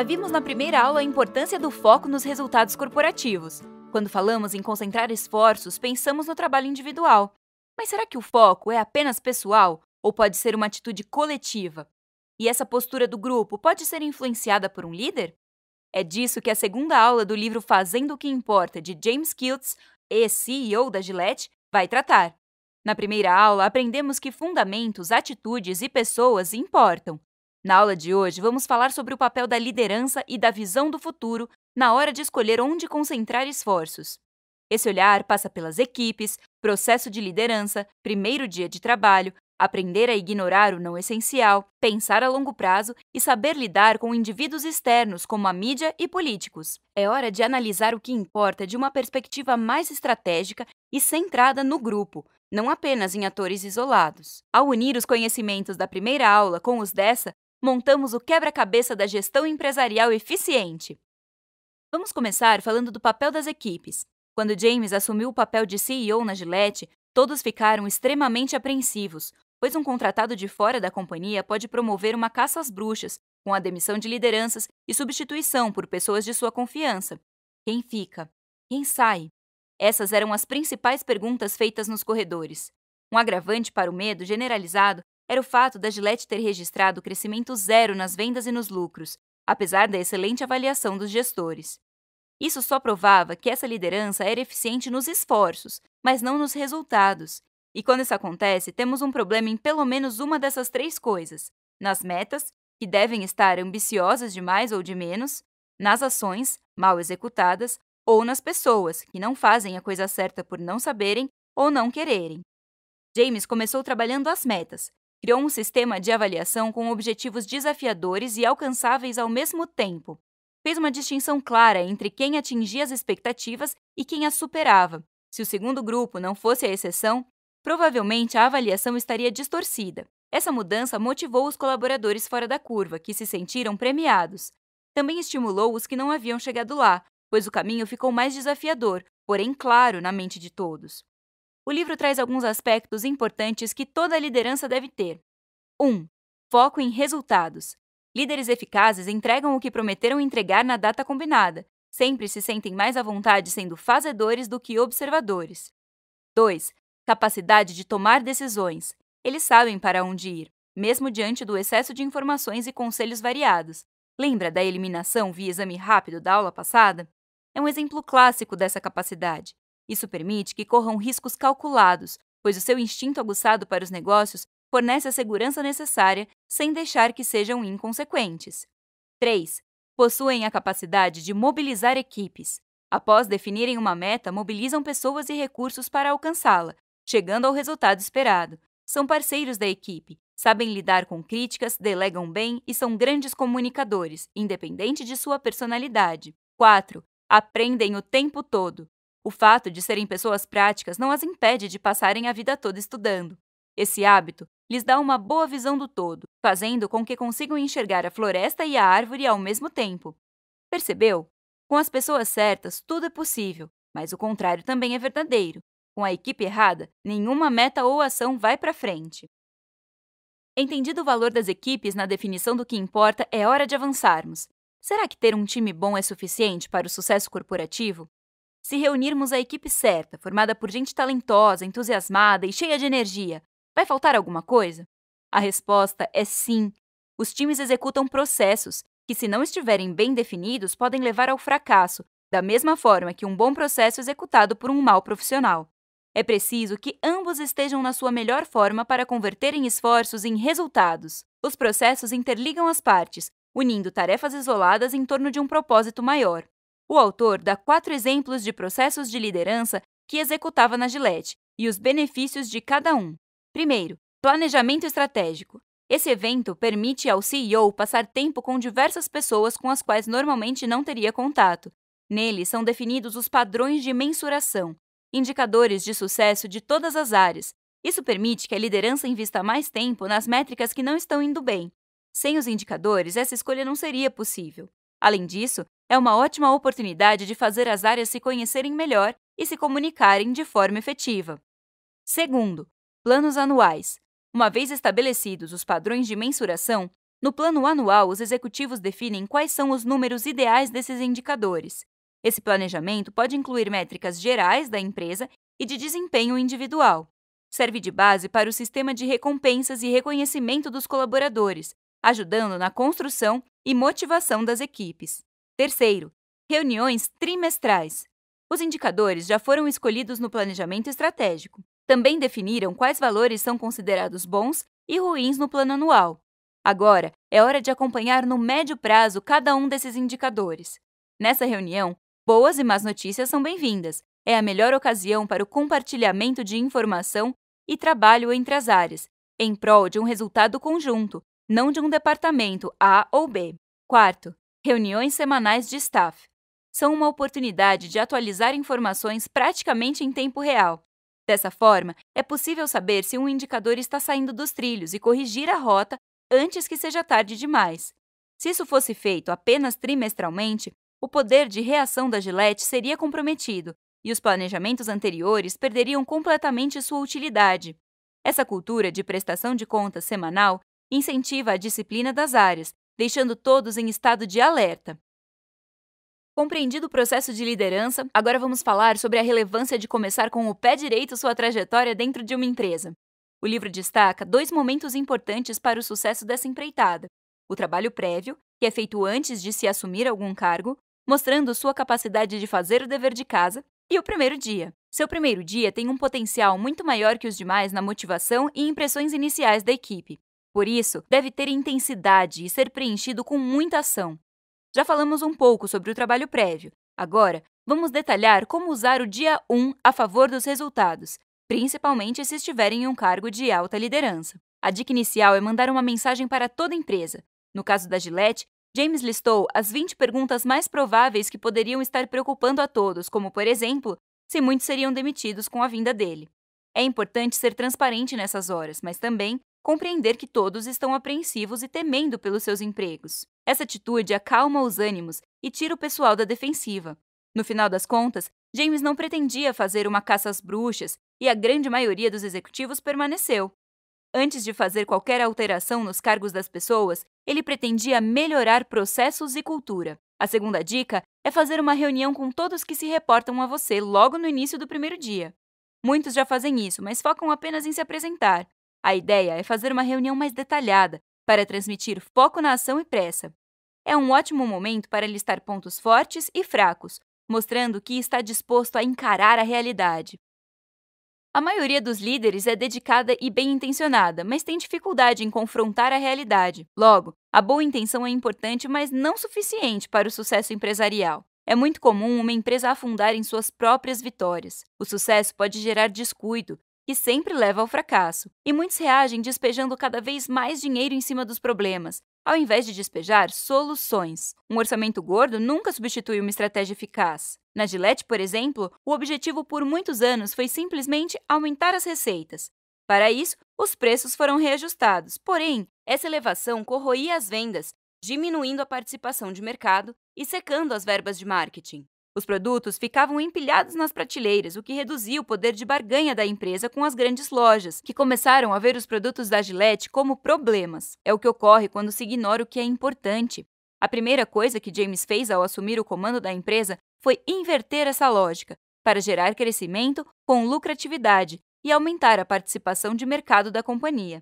Já vimos na primeira aula a importância do foco nos resultados corporativos. Quando falamos em concentrar esforços, pensamos no trabalho individual. Mas será que o foco é apenas pessoal ou pode ser uma atitude coletiva? E essa postura do grupo pode ser influenciada por um líder? É disso que a segunda aula do livro Fazendo o que Importa, de James Kiltz, ceo da Gillette, vai tratar. Na primeira aula, aprendemos que fundamentos, atitudes e pessoas importam, na aula de hoje, vamos falar sobre o papel da liderança e da visão do futuro na hora de escolher onde concentrar esforços. Esse olhar passa pelas equipes, processo de liderança, primeiro dia de trabalho, aprender a ignorar o não essencial, pensar a longo prazo e saber lidar com indivíduos externos como a mídia e políticos. É hora de analisar o que importa de uma perspectiva mais estratégica e centrada no grupo, não apenas em atores isolados. Ao unir os conhecimentos da primeira aula com os dessa, montamos o quebra-cabeça da gestão empresarial eficiente. Vamos começar falando do papel das equipes. Quando James assumiu o papel de CEO na Gillette, todos ficaram extremamente apreensivos, pois um contratado de fora da companhia pode promover uma caça às bruxas, com a demissão de lideranças e substituição por pessoas de sua confiança. Quem fica? Quem sai? Essas eram as principais perguntas feitas nos corredores. Um agravante para o medo generalizado era o fato da Gillette ter registrado crescimento zero nas vendas e nos lucros, apesar da excelente avaliação dos gestores. Isso só provava que essa liderança era eficiente nos esforços, mas não nos resultados. E quando isso acontece, temos um problema em pelo menos uma dessas três coisas: nas metas, que devem estar ambiciosas demais ou de menos, nas ações, mal executadas, ou nas pessoas, que não fazem a coisa certa por não saberem ou não quererem. James começou trabalhando as metas, criou um sistema de avaliação com objetivos desafiadores e alcançáveis ao mesmo tempo. Fez uma distinção clara entre quem atingia as expectativas e quem as superava. Se o segundo grupo não fosse a exceção, provavelmente a avaliação estaria distorcida. Essa mudança motivou os colaboradores fora da curva, que se sentiram premiados. Também estimulou os que não haviam chegado lá, pois o caminho ficou mais desafiador, porém claro na mente de todos o livro traz alguns aspectos importantes que toda liderança deve ter. 1. Um, foco em resultados. Líderes eficazes entregam o que prometeram entregar na data combinada. Sempre se sentem mais à vontade sendo fazedores do que observadores. 2. Capacidade de tomar decisões. Eles sabem para onde ir, mesmo diante do excesso de informações e conselhos variados. Lembra da eliminação via exame rápido da aula passada? É um exemplo clássico dessa capacidade. Isso permite que corram riscos calculados, pois o seu instinto aguçado para os negócios fornece a segurança necessária sem deixar que sejam inconsequentes. 3. Possuem a capacidade de mobilizar equipes. Após definirem uma meta, mobilizam pessoas e recursos para alcançá-la, chegando ao resultado esperado. São parceiros da equipe, sabem lidar com críticas, delegam bem e são grandes comunicadores, independente de sua personalidade. 4. Aprendem o tempo todo. O fato de serem pessoas práticas não as impede de passarem a vida toda estudando. Esse hábito lhes dá uma boa visão do todo, fazendo com que consigam enxergar a floresta e a árvore ao mesmo tempo. Percebeu? Com as pessoas certas, tudo é possível, mas o contrário também é verdadeiro. Com a equipe errada, nenhuma meta ou ação vai para frente. Entendido o valor das equipes na definição do que importa, é hora de avançarmos. Será que ter um time bom é suficiente para o sucesso corporativo? Se reunirmos a equipe certa, formada por gente talentosa, entusiasmada e cheia de energia, vai faltar alguma coisa? A resposta é sim. Os times executam processos que, se não estiverem bem definidos, podem levar ao fracasso, da mesma forma que um bom processo executado por um mau profissional. É preciso que ambos estejam na sua melhor forma para converterem esforços em resultados. Os processos interligam as partes, unindo tarefas isoladas em torno de um propósito maior. O autor dá quatro exemplos de processos de liderança que executava na Gillette e os benefícios de cada um. Primeiro, planejamento estratégico. Esse evento permite ao CEO passar tempo com diversas pessoas com as quais normalmente não teria contato. Nele são definidos os padrões de mensuração, indicadores de sucesso de todas as áreas. Isso permite que a liderança invista mais tempo nas métricas que não estão indo bem. Sem os indicadores, essa escolha não seria possível. Além disso, é uma ótima oportunidade de fazer as áreas se conhecerem melhor e se comunicarem de forma efetiva. Segundo, planos anuais. Uma vez estabelecidos os padrões de mensuração, no plano anual os executivos definem quais são os números ideais desses indicadores. Esse planejamento pode incluir métricas gerais da empresa e de desempenho individual. Serve de base para o sistema de recompensas e reconhecimento dos colaboradores, ajudando na construção e motivação das equipes. Terceiro, reuniões trimestrais. Os indicadores já foram escolhidos no planejamento estratégico. Também definiram quais valores são considerados bons e ruins no plano anual. Agora é hora de acompanhar no médio prazo cada um desses indicadores. Nessa reunião, boas e más notícias são bem-vindas. É a melhor ocasião para o compartilhamento de informação e trabalho entre as áreas, em prol de um resultado conjunto, não de um departamento A ou B. Quarto, Reuniões semanais de staff são uma oportunidade de atualizar informações praticamente em tempo real. Dessa forma, é possível saber se um indicador está saindo dos trilhos e corrigir a rota antes que seja tarde demais. Se isso fosse feito apenas trimestralmente, o poder de reação da Gillette seria comprometido e os planejamentos anteriores perderiam completamente sua utilidade. Essa cultura de prestação de contas semanal incentiva a disciplina das áreas deixando todos em estado de alerta. Compreendido o processo de liderança, agora vamos falar sobre a relevância de começar com o pé direito sua trajetória dentro de uma empresa. O livro destaca dois momentos importantes para o sucesso dessa empreitada: o trabalho prévio, que é feito antes de se assumir algum cargo, mostrando sua capacidade de fazer o dever de casa, e o primeiro dia. Seu primeiro dia tem um potencial muito maior que os demais na motivação e impressões iniciais da equipe. Por isso, deve ter intensidade e ser preenchido com muita ação. Já falamos um pouco sobre o trabalho prévio. Agora, vamos detalhar como usar o dia 1 a favor dos resultados, principalmente se estiverem em um cargo de alta liderança. A dica inicial é mandar uma mensagem para toda a empresa. No caso da Gillette, James listou as 20 perguntas mais prováveis que poderiam estar preocupando a todos, como, por exemplo, se muitos seriam demitidos com a vinda dele. É importante ser transparente nessas horas, mas também compreender que todos estão apreensivos e temendo pelos seus empregos. Essa atitude acalma os ânimos e tira o pessoal da defensiva. No final das contas, James não pretendia fazer uma caça às bruxas e a grande maioria dos executivos permaneceu. Antes de fazer qualquer alteração nos cargos das pessoas, ele pretendia melhorar processos e cultura. A segunda dica é fazer uma reunião com todos que se reportam a você logo no início do primeiro dia. Muitos já fazem isso, mas focam apenas em se apresentar. A ideia é fazer uma reunião mais detalhada para transmitir foco na ação e pressa. É um ótimo momento para listar pontos fortes e fracos, mostrando que está disposto a encarar a realidade. A maioria dos líderes é dedicada e bem intencionada, mas tem dificuldade em confrontar a realidade. Logo, a boa intenção é importante, mas não suficiente para o sucesso empresarial. É muito comum uma empresa afundar em suas próprias vitórias. O sucesso pode gerar descuido, que sempre leva ao fracasso. E muitos reagem despejando cada vez mais dinheiro em cima dos problemas, ao invés de despejar soluções. Um orçamento gordo nunca substitui uma estratégia eficaz. Na Gillette, por exemplo, o objetivo por muitos anos foi simplesmente aumentar as receitas. Para isso, os preços foram reajustados, porém, essa elevação corroía as vendas, diminuindo a participação de mercado e secando as verbas de marketing. Os produtos ficavam empilhados nas prateleiras, o que reduzia o poder de barganha da empresa com as grandes lojas, que começaram a ver os produtos da Gillette como problemas. É o que ocorre quando se ignora o que é importante. A primeira coisa que James fez ao assumir o comando da empresa foi inverter essa lógica, para gerar crescimento com lucratividade e aumentar a participação de mercado da companhia.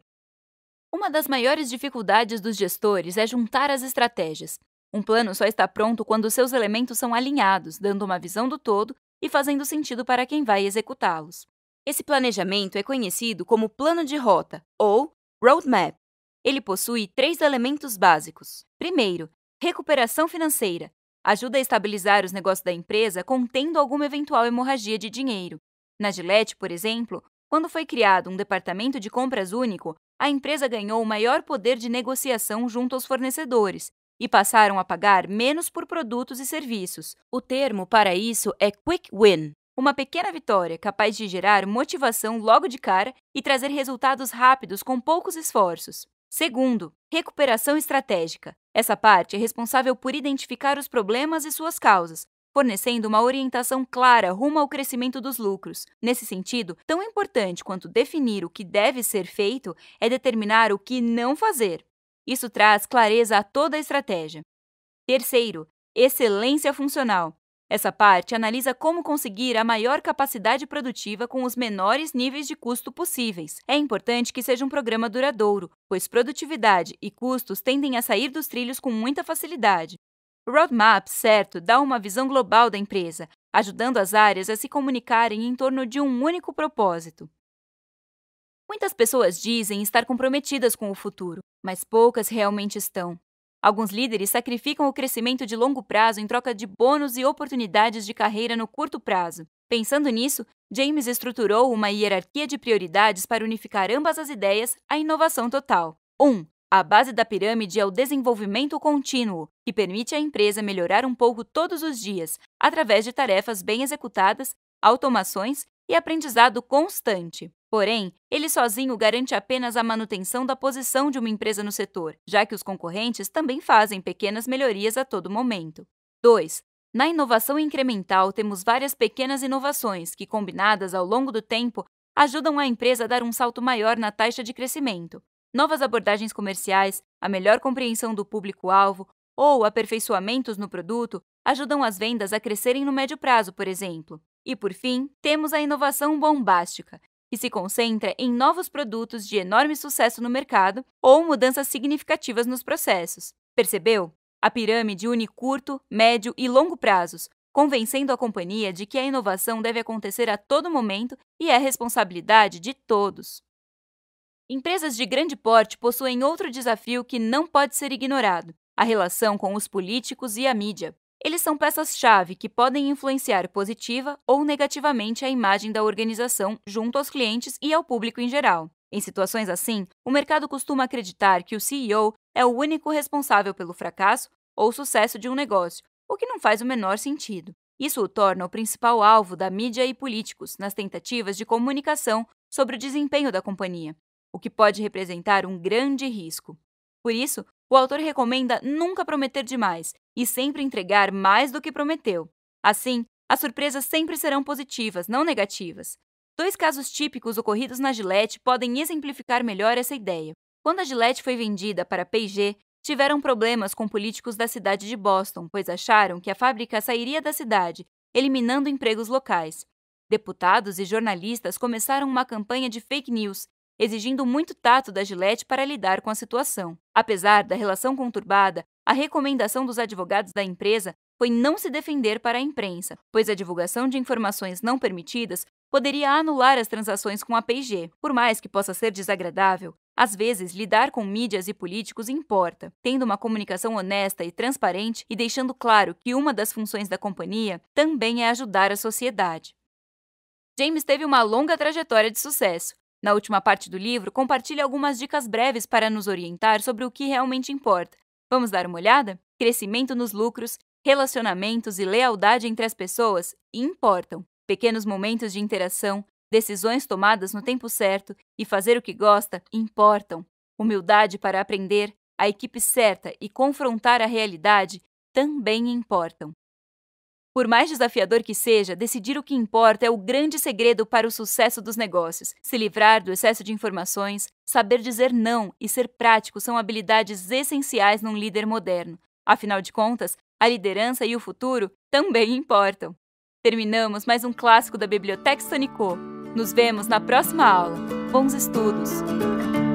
Uma das maiores dificuldades dos gestores é juntar as estratégias. Um plano só está pronto quando seus elementos são alinhados, dando uma visão do todo e fazendo sentido para quem vai executá-los. Esse planejamento é conhecido como plano de rota ou roadmap. Ele possui três elementos básicos. Primeiro, recuperação financeira. Ajuda a estabilizar os negócios da empresa contendo alguma eventual hemorragia de dinheiro. Na Gillette, por exemplo, quando foi criado um departamento de compras único, a empresa ganhou o maior poder de negociação junto aos fornecedores e passaram a pagar menos por produtos e serviços. O termo para isso é quick win. Uma pequena vitória capaz de gerar motivação logo de cara e trazer resultados rápidos com poucos esforços. Segundo, recuperação estratégica. Essa parte é responsável por identificar os problemas e suas causas, fornecendo uma orientação clara rumo ao crescimento dos lucros. Nesse sentido, tão importante quanto definir o que deve ser feito é determinar o que não fazer. Isso traz clareza a toda a estratégia. Terceiro, excelência funcional. Essa parte analisa como conseguir a maior capacidade produtiva com os menores níveis de custo possíveis. É importante que seja um programa duradouro, pois produtividade e custos tendem a sair dos trilhos com muita facilidade. O roadmap, certo, dá uma visão global da empresa, ajudando as áreas a se comunicarem em torno de um único propósito. Muitas pessoas dizem estar comprometidas com o futuro, mas poucas realmente estão. Alguns líderes sacrificam o crescimento de longo prazo em troca de bônus e oportunidades de carreira no curto prazo. Pensando nisso, James estruturou uma hierarquia de prioridades para unificar ambas as ideias à inovação total. 1. Um, a base da pirâmide é o desenvolvimento contínuo, que permite à empresa melhorar um pouco todos os dias, através de tarefas bem executadas, automações e aprendizado constante. Porém, ele sozinho garante apenas a manutenção da posição de uma empresa no setor, já que os concorrentes também fazem pequenas melhorias a todo momento. 2. Na inovação incremental, temos várias pequenas inovações que, combinadas ao longo do tempo, ajudam a empresa a dar um salto maior na taxa de crescimento. Novas abordagens comerciais, a melhor compreensão do público-alvo ou aperfeiçoamentos no produto ajudam as vendas a crescerem no médio prazo, por exemplo. E, por fim, temos a inovação bombástica, que se concentra em novos produtos de enorme sucesso no mercado ou mudanças significativas nos processos. Percebeu? A pirâmide une curto, médio e longo prazos, convencendo a companhia de que a inovação deve acontecer a todo momento e é responsabilidade de todos. Empresas de grande porte possuem outro desafio que não pode ser ignorado: a relação com os políticos e a mídia. Eles são peças-chave que podem influenciar positiva ou negativamente a imagem da organização junto aos clientes e ao público em geral. Em situações assim, o mercado costuma acreditar que o CEO é o único responsável pelo fracasso ou sucesso de um negócio, o que não faz o menor sentido. Isso o torna o principal alvo da mídia e políticos nas tentativas de comunicação sobre o desempenho da companhia, o que pode representar um grande risco. Por isso, o autor recomenda nunca prometer demais e sempre entregar mais do que prometeu. Assim, as surpresas sempre serão positivas, não negativas. Dois casos típicos ocorridos na Gillette podem exemplificar melhor essa ideia. Quando a Gillette foi vendida para P&G, tiveram problemas com políticos da cidade de Boston, pois acharam que a fábrica sairia da cidade, eliminando empregos locais. Deputados e jornalistas começaram uma campanha de fake news, exigindo muito tato da Gillette para lidar com a situação. Apesar da relação conturbada, a recomendação dos advogados da empresa foi não se defender para a imprensa, pois a divulgação de informações não permitidas poderia anular as transações com a P&G. Por mais que possa ser desagradável, às vezes, lidar com mídias e políticos importa. Tendo uma comunicação honesta e transparente e deixando claro que uma das funções da companhia também é ajudar a sociedade. James teve uma longa trajetória de sucesso. Na última parte do livro, compartilha algumas dicas breves para nos orientar sobre o que realmente importa, Vamos dar uma olhada? Crescimento nos lucros, relacionamentos e lealdade entre as pessoas importam. Pequenos momentos de interação, decisões tomadas no tempo certo e fazer o que gosta importam. Humildade para aprender, a equipe certa e confrontar a realidade também importam. Por mais desafiador que seja, decidir o que importa é o grande segredo para o sucesso dos negócios. Se livrar do excesso de informações, saber dizer não e ser prático são habilidades essenciais num líder moderno. Afinal de contas, a liderança e o futuro também importam. Terminamos mais um clássico da Biblioteca Sonico. Nos vemos na próxima aula. Bons estudos!